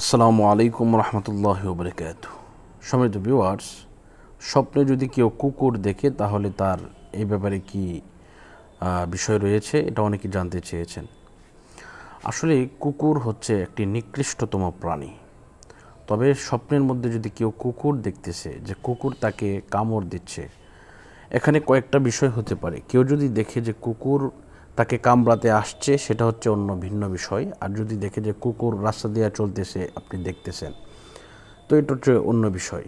আসসালামু আলাইকুম রহমতুল্লাহ বরকাত সমৃত ভিওয়ার্স স্বপ্নে যদি কেউ কুকুর দেখে তাহলে তার এই ব্যাপারে কি বিষয় রয়েছে এটা অনেকে জানতে চেয়েছেন আসলে কুকুর হচ্ছে একটি নিকৃষ্টতম প্রাণী তবে স্বপ্নের মধ্যে যদি কেউ কুকুর দেখতেছে যে কুকুর তাকে কামড় দিচ্ছে এখানে কয়েকটা বিষয় হতে পারে কেউ যদি দেখে যে কুকুর তাকে কামড়াতে আসছে সেটা হচ্ছে অন্য ভিন্ন বিষয় আর যদি দেখে যে কুকুর রাস্তা দিয়ে চলতেছে আপনি দেখতেছেন তো এটা হচ্ছে অন্য বিষয়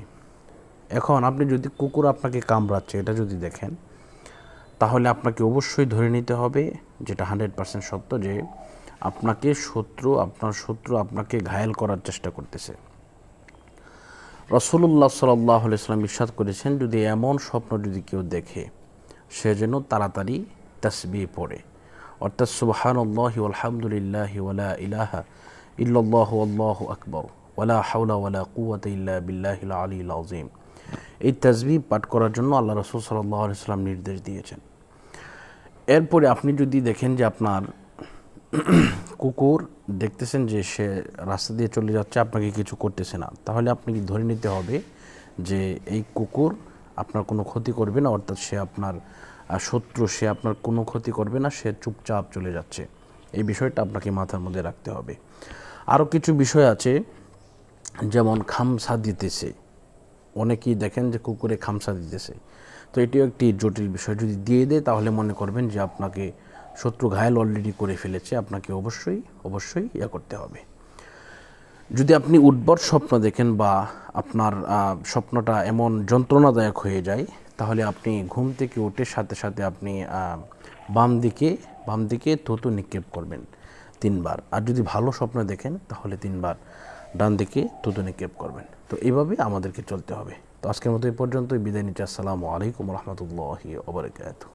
এখন আপনি যদি কুকুর আপনাকে কামড়াচ্ছে এটা যদি দেখেন তাহলে আপনাকে অবশ্যই ধরে নিতে হবে যেটা হান্ড্রেড পার্সেন্ট সত্য যে আপনাকে শত্রু আপনার শত্রু আপনাকে ঘায়াল করার চেষ্টা করতেছে রসুল্লাহ সাল্লাহ ইসলাম বিশ্বাস করেছেন যদি এমন স্বপ্ন যদি কেউ দেখে সে যেন তাড়াতাড়ি তসবি পড়ে অর্থাৎ সুবহান আল্লাহি আলহামদুলিল্লাহ ইলাহা ইল্লাল্লাহু আকবর ওয়ালা হাওলা ওয়ালা কুয়াত ইল্লা বিল্লাহ আলী আজিম এই তাজবি পাঠ করার জন্য আল্লাহ রসুল সাল্লাহ সাল্লাম নির্দেশ দিয়েছেন এরপরে আপনি যদি দেখেন যে আপনার কুকুর দেখতেছেন যে সে রাস্তা দিয়ে চলে যাচ্ছে আপনাকে কিছু করতেছে না তাহলে আপনাকে ধরে নিতে হবে যে এই কুকুর আপনার কোনো ক্ষতি করবে না অর্থাৎ সে আপনার শত্রু সে আপনার কোনো ক্ষতি করবে না সে চুপচাপ চলে যাচ্ছে এই বিষয়টা আপনাকে মাথার মধ্যে রাখতে হবে আরও কিছু বিষয় আছে যেমন খামসা দিতেছে অনেকেই দেখেন যে কুকুরে খামসা দিতেছে তো এটিও একটি জটিল বিষয় যদি দিয়ে দেয় তাহলে মনে করবেন যে আপনাকে শত্রু ঘায়ল অলরেডি করে ফেলেছে আপনাকে অবশ্যই অবশ্যই ইয়া করতে হবে যদি আপনি উদ্ভট স্বপ্ন দেখেন বা আপনার স্বপ্নটা এমন যন্ত্রণাদায়ক হয়ে যায় তাহলে আপনি ঘুম থেকে উঠে সাথে সাথে আপনি বাম দিকে বাম দিকে থুতু নিক্ষেপ করবেন তিনবার আর যদি ভালো স্বপ্ন দেখেন তাহলে তিনবার ডান দিকে থুতু নিক্ষেপ করবেন তো এইভাবে আমাদেরকে চলতে হবে তো আজকের মতো এই পর্যন্তই বিদায় নিচ্ছি আসসালামু আলাইকুম রহমতুল্লাহ ওবরাকাত